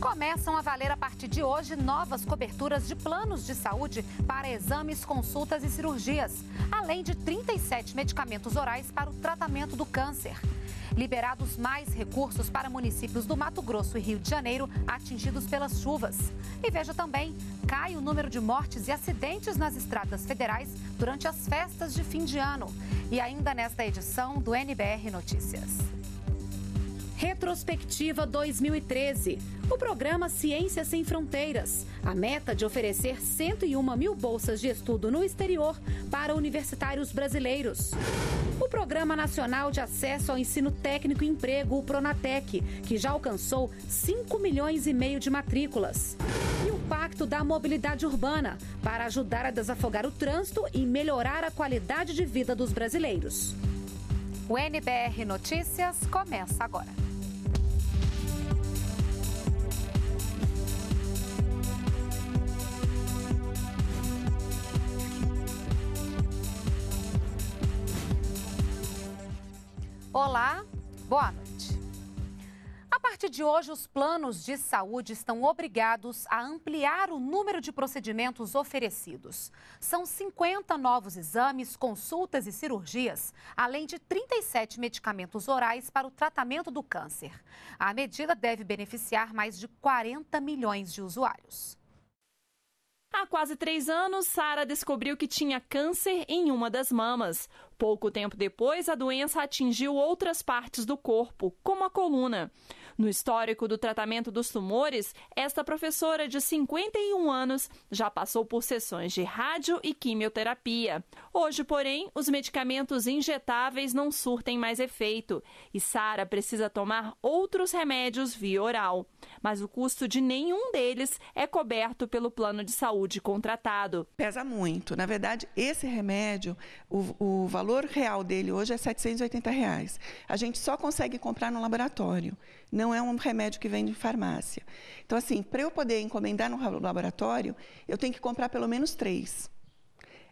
Começam a valer a partir de hoje novas coberturas de planos de saúde para exames, consultas e cirurgias, além de 37 medicamentos orais para o tratamento do câncer. Liberados mais recursos para municípios do Mato Grosso e Rio de Janeiro atingidos pelas chuvas. E veja também, cai o número de mortes e acidentes nas estradas federais durante as festas de fim de ano. E ainda nesta edição do NBR Notícias. Retrospectiva 2013. O programa Ciências Sem Fronteiras. A meta de oferecer 101 mil bolsas de estudo no exterior para universitários brasileiros. O Programa Nacional de Acesso ao Ensino Técnico e Emprego, o Pronatec, que já alcançou 5 milhões e meio de matrículas. E o Pacto da Mobilidade Urbana, para ajudar a desafogar o trânsito e melhorar a qualidade de vida dos brasileiros. O NBR Notícias começa agora. Olá, boa noite. A partir de hoje, os planos de saúde estão obrigados a ampliar o número de procedimentos oferecidos. São 50 novos exames, consultas e cirurgias, além de 37 medicamentos orais para o tratamento do câncer. A medida deve beneficiar mais de 40 milhões de usuários. Há quase três anos, Sara descobriu que tinha câncer em uma das mamas. Pouco tempo depois, a doença atingiu outras partes do corpo, como a coluna. No histórico do tratamento dos tumores, esta professora de 51 anos já passou por sessões de rádio e quimioterapia. Hoje, porém, os medicamentos injetáveis não surtem mais efeito e Sara precisa tomar outros remédios via oral. Mas o custo de nenhum deles é coberto pelo plano de saúde contratado. Pesa muito. Na verdade, esse remédio, o, o valor real dele hoje é R$ 780. Reais. A gente só consegue comprar no laboratório não é um remédio que vende em farmácia. Então, assim, para eu poder encomendar no laboratório, eu tenho que comprar pelo menos três.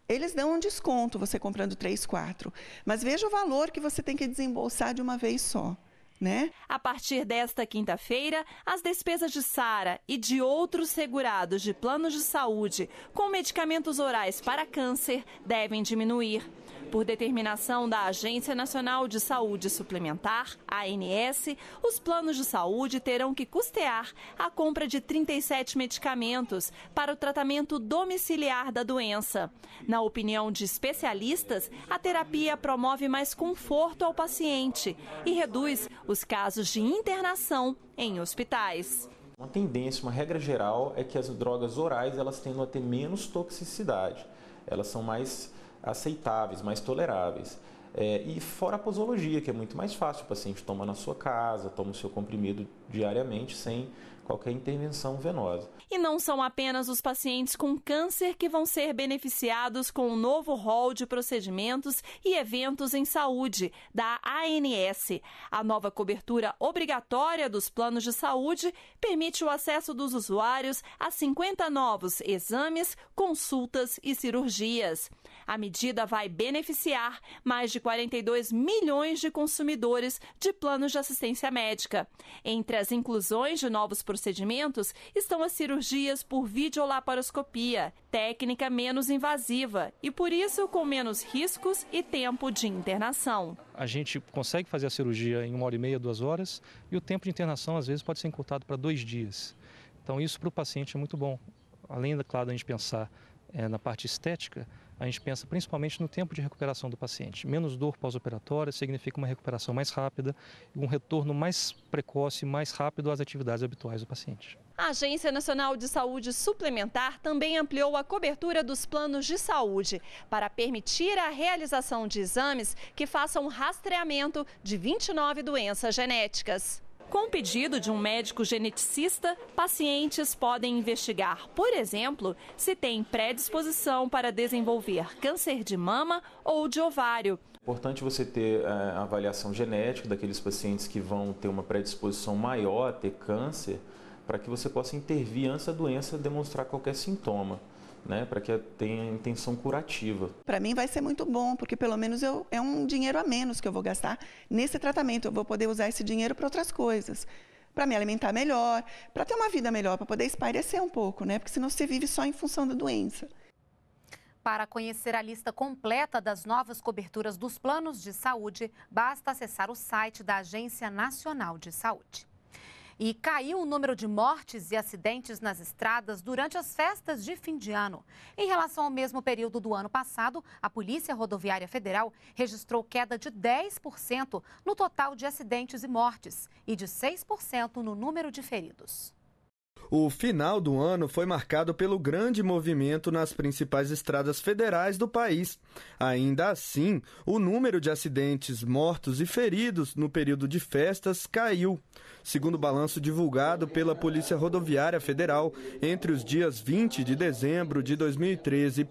Eles dão um desconto você comprando três, quatro. Mas veja o valor que você tem que desembolsar de uma vez só. Né? A partir desta quinta-feira, as despesas de Sara e de outros segurados de planos de saúde com medicamentos orais para câncer devem diminuir. Por determinação da Agência Nacional de Saúde Suplementar, ANS, os planos de saúde terão que custear a compra de 37 medicamentos para o tratamento domiciliar da doença. Na opinião de especialistas, a terapia promove mais conforto ao paciente e reduz os casos de internação em hospitais. Uma tendência, uma regra geral é que as drogas orais elas tendem a ter menos toxicidade. Elas são mais aceitáveis, mais toleráveis. É, e fora a posologia, que é muito mais fácil, o tipo paciente assim, toma na sua casa, toma o seu comprimido diariamente sem qualquer intervenção venosa. E não são apenas os pacientes com câncer que vão ser beneficiados com o um novo rol de procedimentos e eventos em saúde da ANS. A nova cobertura obrigatória dos planos de saúde permite o acesso dos usuários a 50 novos exames, consultas e cirurgias. A medida vai beneficiar mais de 42 milhões de consumidores de planos de assistência médica. Entre as inclusões de novos procedimentos estão as cirurgias por videolaparoscopia, técnica menos invasiva e, por isso, com menos riscos e tempo de internação. A gente consegue fazer a cirurgia em uma hora e meia, duas horas, e o tempo de internação às vezes pode ser encurtado para dois dias. Então, isso para o paciente é muito bom. Além, é claro, da gente pensar é, na parte estética, a gente pensa principalmente no tempo de recuperação do paciente. Menos dor pós-operatória significa uma recuperação mais rápida e um retorno mais precoce e mais rápido às atividades habituais do paciente. A Agência Nacional de Saúde Suplementar também ampliou a cobertura dos planos de saúde para permitir a realização de exames que façam rastreamento de 29 doenças genéticas. Com pedido de um médico geneticista, pacientes podem investigar, por exemplo, se tem predisposição para desenvolver câncer de mama ou de ovário. É importante você ter eh, a avaliação genética daqueles pacientes que vão ter uma predisposição maior a ter câncer, para que você possa intervir antes da doença demonstrar qualquer sintoma né, para que tenha intenção curativa. Para mim vai ser muito bom, porque pelo menos eu, é um dinheiro a menos que eu vou gastar nesse tratamento. Eu vou poder usar esse dinheiro para outras coisas, para me alimentar melhor, para ter uma vida melhor, para poder espairecer um pouco, né? Porque senão você vive só em função da doença. Para conhecer a lista completa das novas coberturas dos planos de saúde, basta acessar o site da Agência Nacional de Saúde e caiu o número de mortes e acidentes nas estradas durante as festas de fim de ano. Em relação ao mesmo período do ano passado, a Polícia Rodoviária Federal registrou queda de 10% no total de acidentes e mortes e de 6% no número de feridos. O final do ano foi marcado pelo grande movimento nas principais estradas federais do país. Ainda assim, o número de acidentes, mortos e feridos no período de festas caiu. Segundo o balanço divulgado pela Polícia Rodoviária Federal, entre os dias 20 de dezembro de 2013 e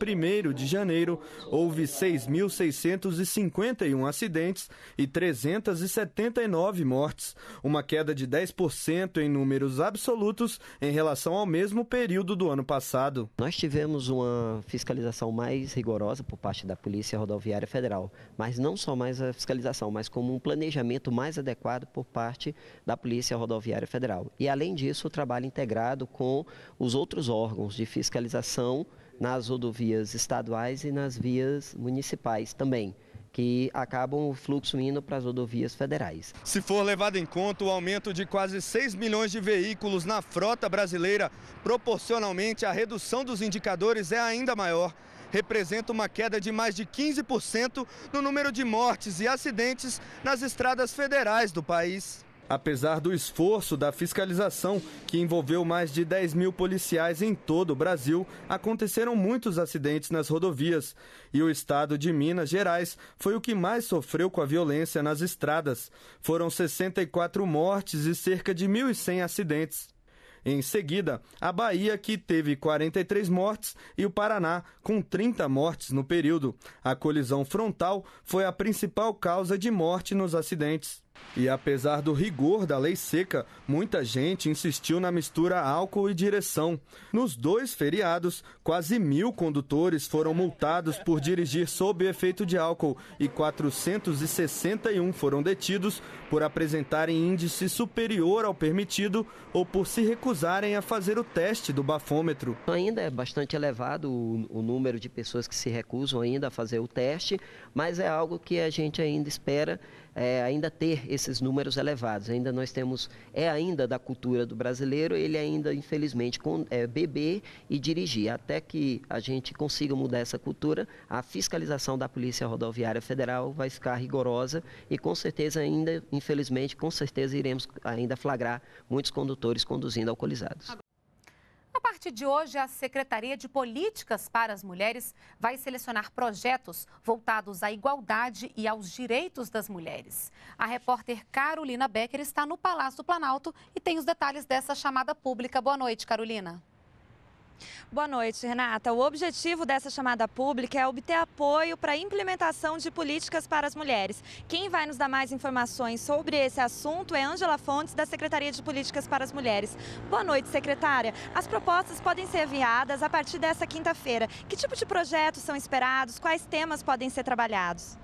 1 de janeiro, houve 6.651 acidentes e 379 mortes, uma queda de 10% em números absolutos em relação ao mesmo período do ano passado. Nós tivemos uma fiscalização mais rigorosa por parte da Polícia Rodoviária Federal, mas não só mais a fiscalização, mas como um planejamento mais adequado por parte da Polícia Rodoviária Federal. E além disso, o trabalho integrado com os outros órgãos de fiscalização nas rodovias estaduais e nas vias municipais também que acabam o fluxo indo para as rodovias federais. Se for levado em conta o aumento de quase 6 milhões de veículos na frota brasileira, proporcionalmente a redução dos indicadores é ainda maior. Representa uma queda de mais de 15% no número de mortes e acidentes nas estradas federais do país. Apesar do esforço da fiscalização, que envolveu mais de 10 mil policiais em todo o Brasil, aconteceram muitos acidentes nas rodovias. E o estado de Minas Gerais foi o que mais sofreu com a violência nas estradas. Foram 64 mortes e cerca de 1.100 acidentes. Em seguida, a Bahia, que teve 43 mortes, e o Paraná, com 30 mortes no período. A colisão frontal foi a principal causa de morte nos acidentes. E apesar do rigor da lei seca, muita gente insistiu na mistura álcool e direção. Nos dois feriados, quase mil condutores foram multados por dirigir sob efeito de álcool e 461 foram detidos por apresentarem índice superior ao permitido ou por se recusarem a fazer o teste do bafômetro. Ainda é bastante elevado o, o número de pessoas que se recusam ainda a fazer o teste, mas é algo que a gente ainda espera é, ainda ter esses números elevados. Ainda nós temos, é ainda da cultura do brasileiro, ele ainda, infelizmente, com, é, beber e dirigir. Até que a gente consiga mudar essa cultura, a fiscalização da Polícia Rodoviária Federal vai ficar rigorosa e com certeza ainda, infelizmente, com certeza iremos ainda flagrar muitos condutores conduzindo alcoolizados. A partir de hoje, a Secretaria de Políticas para as Mulheres vai selecionar projetos voltados à igualdade e aos direitos das mulheres. A repórter Carolina Becker está no Palácio do Planalto e tem os detalhes dessa chamada pública. Boa noite, Carolina. Boa noite, Renata. O objetivo dessa chamada pública é obter apoio para a implementação de políticas para as mulheres. Quem vai nos dar mais informações sobre esse assunto é Ângela Fontes, da Secretaria de Políticas para as Mulheres. Boa noite, secretária. As propostas podem ser enviadas a partir dessa quinta-feira. Que tipo de projetos são esperados? Quais temas podem ser trabalhados?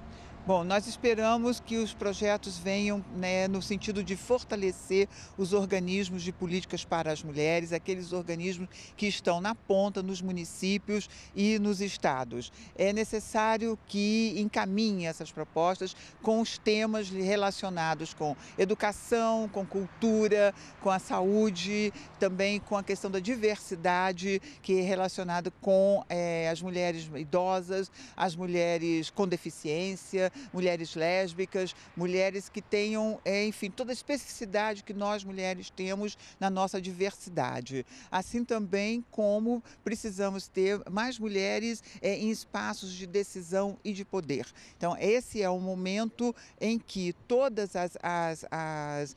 Bom, nós esperamos que os projetos venham né, no sentido de fortalecer os organismos de políticas para as mulheres, aqueles organismos que estão na ponta nos municípios e nos estados. É necessário que encaminhe essas propostas com os temas relacionados com educação, com cultura, com a saúde, também com a questão da diversidade que é relacionada com é, as mulheres idosas, as mulheres com deficiência mulheres lésbicas, mulheres que tenham, é, enfim, toda a especificidade que nós mulheres temos na nossa diversidade. Assim também como precisamos ter mais mulheres é, em espaços de decisão e de poder. Então, esse é o momento em que todas as, as, as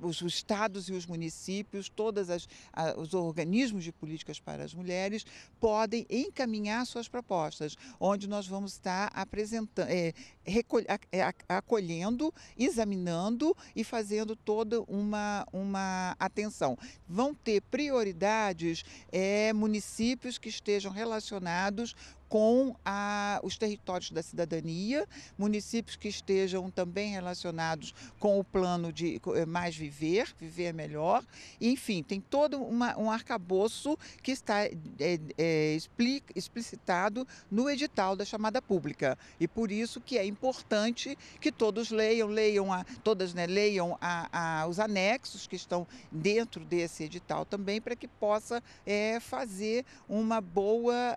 os, estados e os municípios, todos os organismos de políticas para as mulheres, podem encaminhar suas propostas, onde nós vamos estar apresentando, é, é acolhendo, examinando e fazendo toda uma, uma atenção. Vão ter prioridades é, municípios que estejam relacionados com a, os territórios da cidadania, municípios que estejam também relacionados com o plano de eh, mais viver, viver melhor. Enfim, tem todo uma, um arcabouço que está é, é, explicitado no edital da chamada pública. E por isso que é importante que todos leiam, leiam a, todas né, leiam a, a, os anexos que estão dentro desse edital também, para que possa é, fazer uma boa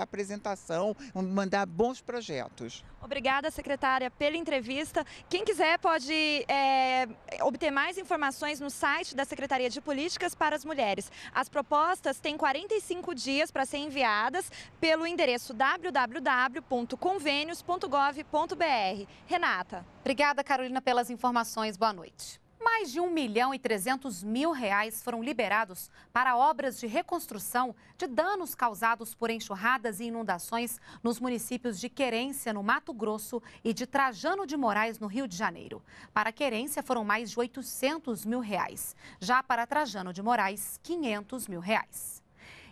aplicação apresentação, mandar bons projetos. Obrigada, secretária, pela entrevista. Quem quiser pode é, obter mais informações no site da Secretaria de Políticas para as Mulheres. As propostas têm 45 dias para serem enviadas pelo endereço www.convênios.gov.br. Renata. Obrigada, Carolina, pelas informações. Boa noite. Mais de 1 milhão e 300 mil reais foram liberados para obras de reconstrução de danos causados por enxurradas e inundações nos municípios de Querência, no Mato Grosso, e de Trajano de Moraes, no Rio de Janeiro. Para Querência foram mais de 800 mil reais. Já para Trajano de Moraes, 500 mil reais.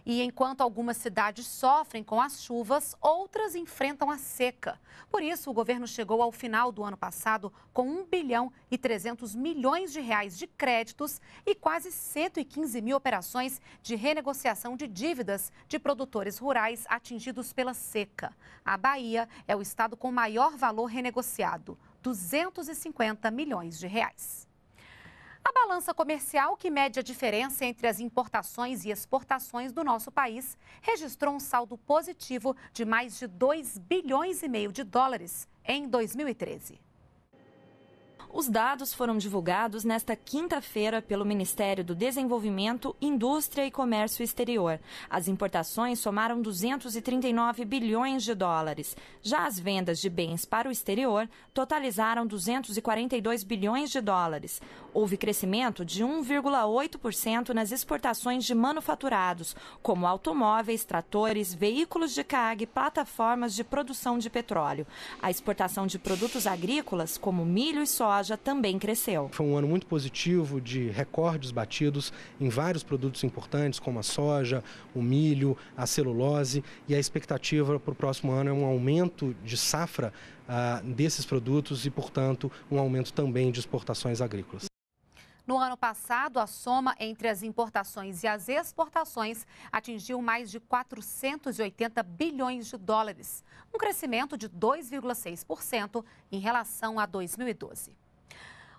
E enquanto algumas cidades sofrem com as chuvas, outras enfrentam a seca. Por isso, o governo chegou ao final do ano passado com 1 bilhão e 300 milhões de reais de créditos e quase 115 mil operações de renegociação de dívidas de produtores rurais atingidos pela seca. A Bahia é o estado com maior valor renegociado, 250 milhões de reais. A balança comercial, que mede a diferença entre as importações e exportações do nosso país, registrou um saldo positivo de mais de 2 bilhões e meio de dólares em 2013. Os dados foram divulgados nesta quinta-feira pelo Ministério do Desenvolvimento, Indústria e Comércio Exterior. As importações somaram 239 bilhões de dólares. Já as vendas de bens para o exterior totalizaram 242 bilhões de dólares. Houve crescimento de 1,8% nas exportações de manufaturados, como automóveis, tratores, veículos de carga e plataformas de produção de petróleo. A exportação de produtos agrícolas, como milho e soja, também cresceu. Foi um ano muito positivo de recordes batidos em vários produtos importantes, como a soja, o milho, a celulose, e a expectativa para o próximo ano é um aumento de safra ah, desses produtos e, portanto, um aumento também de exportações agrícolas. No ano passado, a soma entre as importações e as exportações atingiu mais de 480 bilhões de dólares, um crescimento de 2,6% em relação a 2012.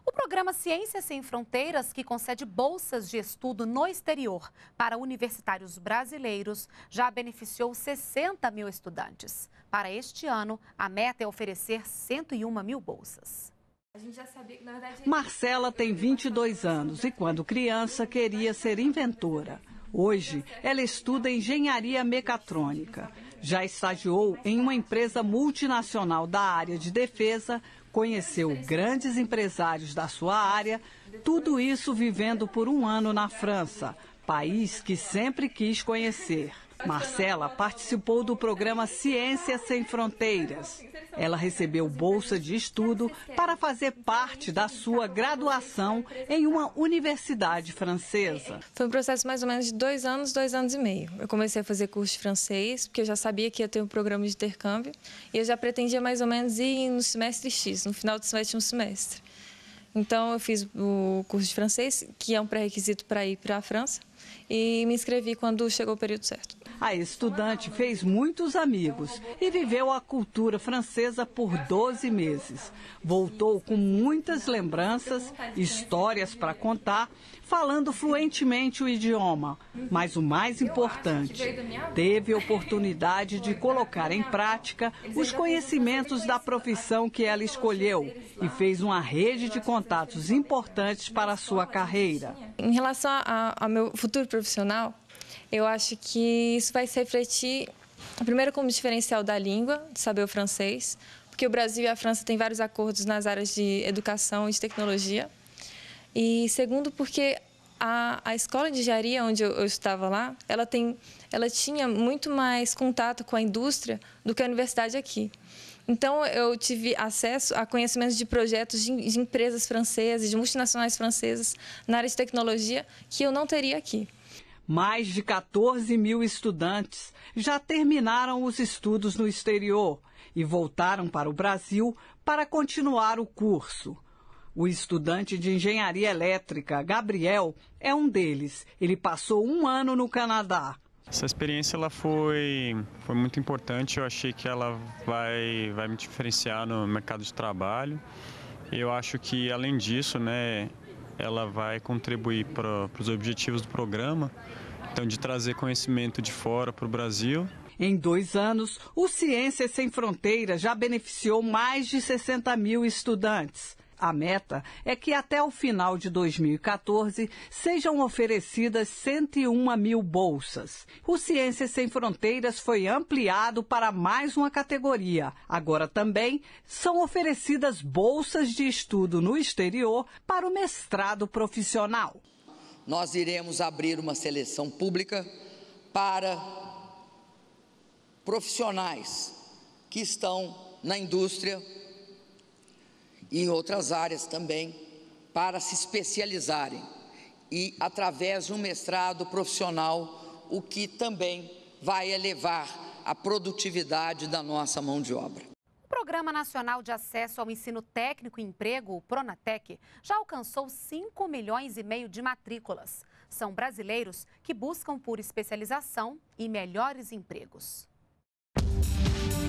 O programa Ciências Sem Fronteiras, que concede bolsas de estudo no exterior para universitários brasileiros, já beneficiou 60 mil estudantes. Para este ano, a meta é oferecer 101 mil bolsas. Marcela tem 22 anos e, quando criança, queria ser inventora. Hoje, ela estuda engenharia mecatrônica. Já estagiou em uma empresa multinacional da área de defesa, conheceu grandes empresários da sua área, tudo isso vivendo por um ano na França, país que sempre quis conhecer. Marcela participou do programa Ciência Sem Fronteiras. Ela recebeu bolsa de estudo para fazer parte da sua graduação em uma universidade francesa. Foi um processo mais ou menos de dois anos, dois anos e meio. Eu comecei a fazer curso de francês, porque eu já sabia que ia ter um programa de intercâmbio, e eu já pretendia mais ou menos ir no semestre X, no final do sétimo semestre. Então, eu fiz o curso de francês, que é um pré-requisito para ir para a França, e me inscrevi quando chegou o período certo. A estudante fez muitos amigos e viveu a cultura francesa por 12 meses. Voltou com muitas lembranças, histórias para contar, falando fluentemente o idioma. Mas o mais importante, teve oportunidade de colocar em prática os conhecimentos da profissão que ela escolheu e fez uma rede de contatos importantes para a sua carreira. Em relação ao meu futuro profissional, eu acho que isso vai se refletir, primeiro, como diferencial da língua, de saber o francês, porque o Brasil e a França têm vários acordos nas áreas de educação e de tecnologia. E segundo, porque a, a escola de engenharia onde eu, eu estava lá, ela, tem, ela tinha muito mais contato com a indústria do que a universidade aqui. Então, eu tive acesso a conhecimentos de projetos de, de empresas francesas, de multinacionais francesas na área de tecnologia, que eu não teria aqui. Mais de 14 mil estudantes já terminaram os estudos no exterior e voltaram para o Brasil para continuar o curso. O estudante de engenharia elétrica, Gabriel, é um deles. Ele passou um ano no Canadá. Essa experiência ela foi, foi muito importante. Eu achei que ela vai, vai me diferenciar no mercado de trabalho. Eu acho que, além disso, né, ela vai contribuir para os objetivos do programa, então de trazer conhecimento de fora para o Brasil em dois anos, o Ciências Sem Fronteiras já beneficiou mais de 60 mil estudantes. A meta é que até o final de 2014 sejam oferecidas 101 mil bolsas. O Ciências Sem Fronteiras foi ampliado para mais uma categoria. Agora também são oferecidas bolsas de estudo no exterior para o mestrado profissional. Nós iremos abrir uma seleção pública para profissionais que estão na indústria e em outras áreas também, para se especializarem e através de um mestrado profissional, o que também vai elevar a produtividade da nossa mão de obra. O Programa Nacional de Acesso ao Ensino Técnico e Emprego, o Pronatec, já alcançou 5 milhões e meio de matrículas. São brasileiros que buscam por especialização e melhores empregos. Música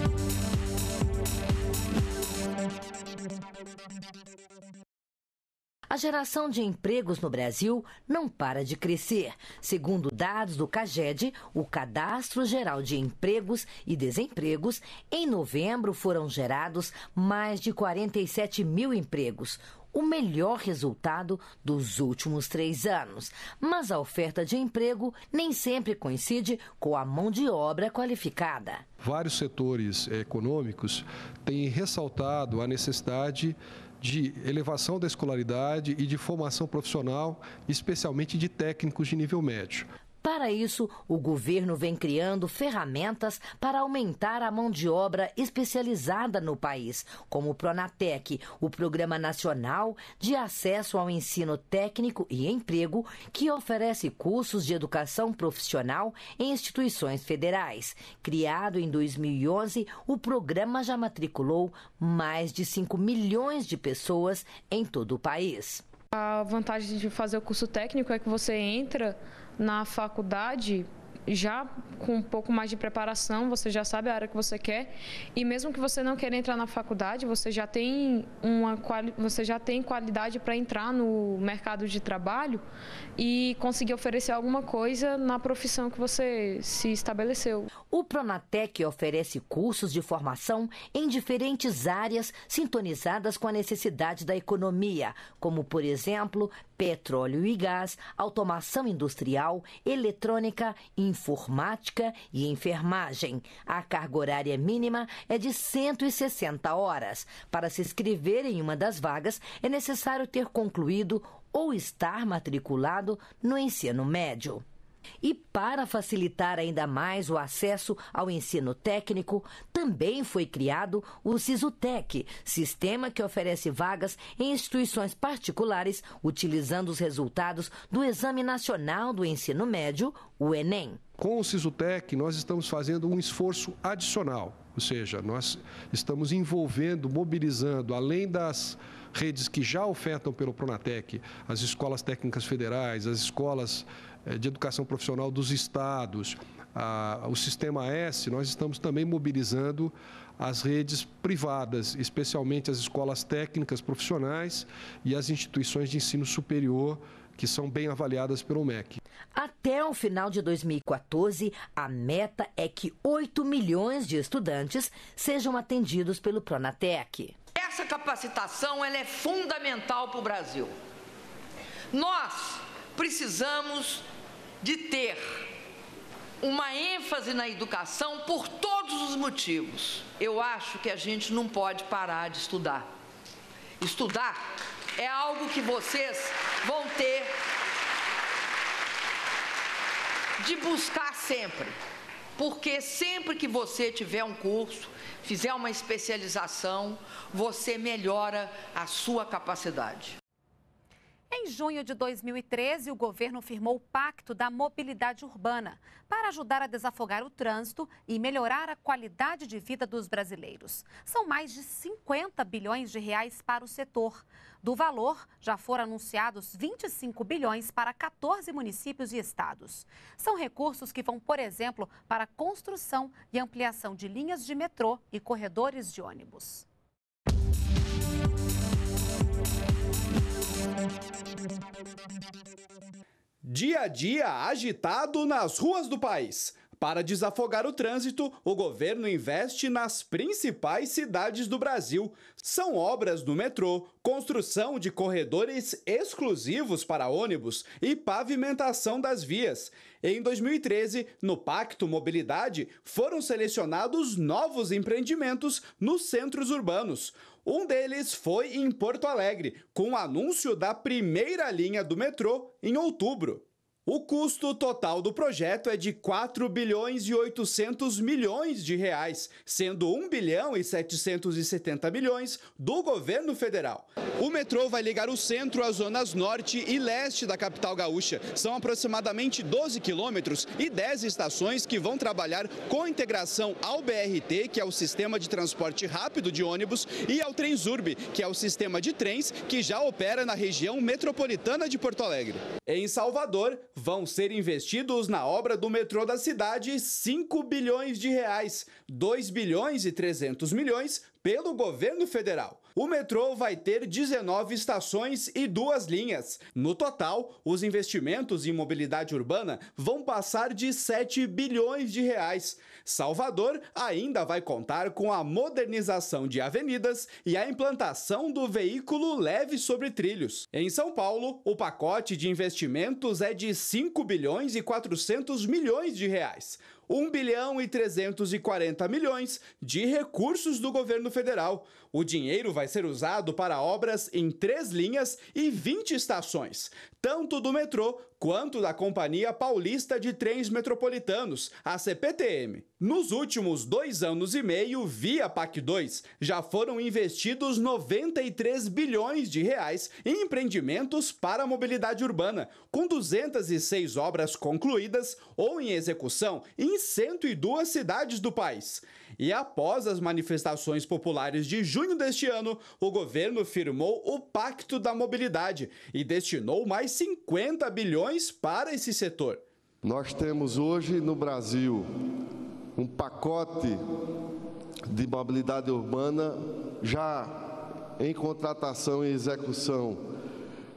A geração de empregos no Brasil não para de crescer, segundo dados do CAGED, o Cadastro Geral de Empregos e Desempregos. Em novembro foram gerados mais de 47 mil empregos, o melhor resultado dos últimos três anos. Mas a oferta de emprego nem sempre coincide com a mão de obra qualificada. Vários setores eh, econômicos têm ressaltado a necessidade de elevação da escolaridade e de formação profissional, especialmente de técnicos de nível médio. Para isso, o governo vem criando ferramentas para aumentar a mão de obra especializada no país, como o Pronatec, o Programa Nacional de Acesso ao Ensino Técnico e Emprego, que oferece cursos de educação profissional em instituições federais. Criado em 2011, o programa já matriculou mais de 5 milhões de pessoas em todo o país. A vantagem de fazer o curso técnico é que você entra na faculdade, já com um pouco mais de preparação, você já sabe a área que você quer. E mesmo que você não queira entrar na faculdade, você já tem uma você já tem qualidade para entrar no mercado de trabalho e conseguir oferecer alguma coisa na profissão que você se estabeleceu. O Pronatec oferece cursos de formação em diferentes áreas sintonizadas com a necessidade da economia, como, por exemplo, petróleo e gás, automação industrial, eletrônica, informática e enfermagem. A carga horária mínima é de 160 horas. Para se inscrever em uma das vagas, é necessário ter concluído ou estar matriculado no ensino médio. E para facilitar ainda mais o acesso ao ensino técnico, também foi criado o SISUTEC, sistema que oferece vagas em instituições particulares utilizando os resultados do Exame Nacional do Ensino Médio, o ENEM. Com o SISUTEC, nós estamos fazendo um esforço adicional, ou seja, nós estamos envolvendo, mobilizando, além das redes que já ofertam pelo Pronatec, as escolas técnicas federais, as escolas eh, de Educação Profissional dos Estados, a, o Sistema S, nós estamos também mobilizando as redes privadas, especialmente as escolas técnicas profissionais e as instituições de ensino superior que são bem avaliadas pelo MEC. Até o final de 2014, a meta é que 8 milhões de estudantes sejam atendidos pelo Pronatec. Essa capacitação ela é fundamental para o Brasil. Nós precisamos de ter uma ênfase na educação por todos os motivos. Eu acho que a gente não pode parar de estudar. Estudar é algo que vocês vão ter de buscar sempre. Porque sempre que você tiver um curso, fizer uma especialização, você melhora a sua capacidade. Em junho de 2013, o governo firmou o Pacto da Mobilidade Urbana para ajudar a desafogar o trânsito e melhorar a qualidade de vida dos brasileiros. São mais de 50 bilhões de reais para o setor. Do valor, já foram anunciados 25 bilhões para 14 municípios e estados. São recursos que vão, por exemplo, para a construção e ampliação de linhas de metrô e corredores de ônibus. Dia a dia agitado nas ruas do país. Para desafogar o trânsito, o governo investe nas principais cidades do Brasil. São obras do metrô, construção de corredores exclusivos para ônibus e pavimentação das vias. Em 2013, no Pacto Mobilidade, foram selecionados novos empreendimentos nos centros urbanos. Um deles foi em Porto Alegre, com o anúncio da primeira linha do metrô em outubro. O custo total do projeto é de 4 bilhões e 800 milhões de reais, sendo 1 bilhão e 770 milhões do governo federal. O metrô vai ligar o centro às zonas norte e leste da capital gaúcha. São aproximadamente 12 quilômetros e 10 estações que vão trabalhar com integração ao BRT, que é o sistema de transporte rápido de ônibus, e ao Trensurb, que é o sistema de trens que já opera na região metropolitana de Porto Alegre. Em Salvador, vão ser investidos na obra do metrô da cidade 5 bilhões de reais, 2 bilhões e 300 milhões pelo governo federal. O metrô vai ter 19 estações e duas linhas. No total, os investimentos em mobilidade urbana vão passar de 7 bilhões de reais. Salvador ainda vai contar com a modernização de avenidas e a implantação do veículo leve sobre trilhos. Em São Paulo, o pacote de investimentos é de 5 bilhões e 400 milhões de reais. 1 bilhão e 340 milhões de recursos do governo federal. O dinheiro vai ser usado para obras em três linhas e 20 estações, tanto do metrô quanto da Companhia Paulista de Trens Metropolitanos, a CPTM. Nos últimos dois anos e meio, via PAC2, já foram investidos 93 bilhões de reais em empreendimentos para a mobilidade urbana, com 206 obras concluídas ou em execução em em 102 cidades do país. E após as manifestações populares de junho deste ano, o governo firmou o Pacto da Mobilidade e destinou mais 50 bilhões para esse setor. Nós temos hoje no Brasil um pacote de mobilidade urbana já em contratação e execução,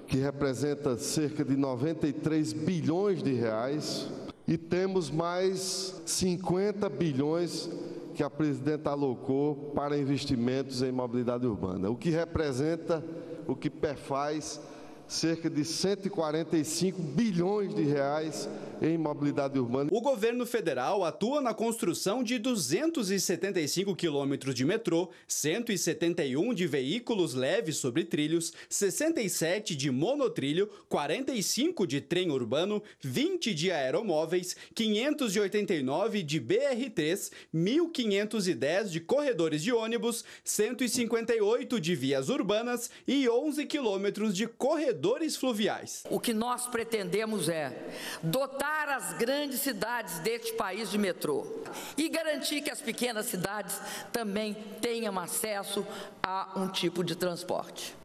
que representa cerca de 93 bilhões de reais e temos mais 50 bilhões que a presidenta alocou para investimentos em mobilidade urbana, o que representa, o que perfaz cerca de 145 bilhões de reais em mobilidade urbana. O governo federal atua na construção de 275 quilômetros de metrô, 171 de veículos leves sobre trilhos, 67 de monotrilho, 45 de trem urbano, 20 de aeromóveis, 589 de BR3, 1.510 de corredores de ônibus, 158 de vias urbanas e 11 quilômetros de corredores corredores fluviais. O que nós pretendemos é dotar as grandes cidades deste país de metrô e garantir que as pequenas cidades também tenham acesso a um tipo de transporte.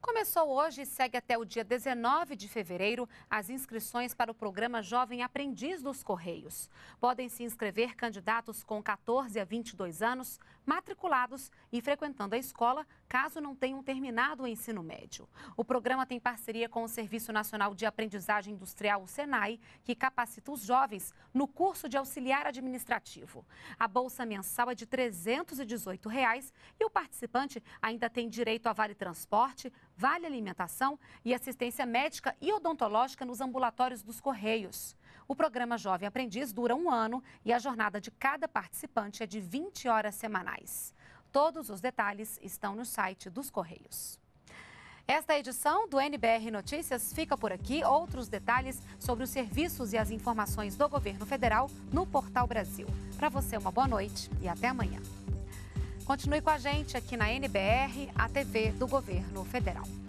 Começou hoje e segue até o dia 19 de fevereiro as inscrições para o programa Jovem Aprendiz dos Correios. Podem se inscrever candidatos com 14 a 22 anos, matriculados e frequentando a escola caso não tenham terminado o ensino médio. O programa tem parceria com o Serviço Nacional de Aprendizagem Industrial, o SENAI, que capacita os jovens no curso de auxiliar administrativo. A bolsa mensal é de R$ 318 reais, e o participante ainda tem direito a vale transporte, vale alimentação e assistência médica e odontológica nos ambulatórios dos Correios. O programa Jovem Aprendiz dura um ano e a jornada de cada participante é de 20 horas semanais. Todos os detalhes estão no site dos Correios. Esta edição do NBR Notícias fica por aqui. Outros detalhes sobre os serviços e as informações do governo federal no Portal Brasil. Para você, uma boa noite e até amanhã. Continue com a gente aqui na NBR, a TV do governo federal.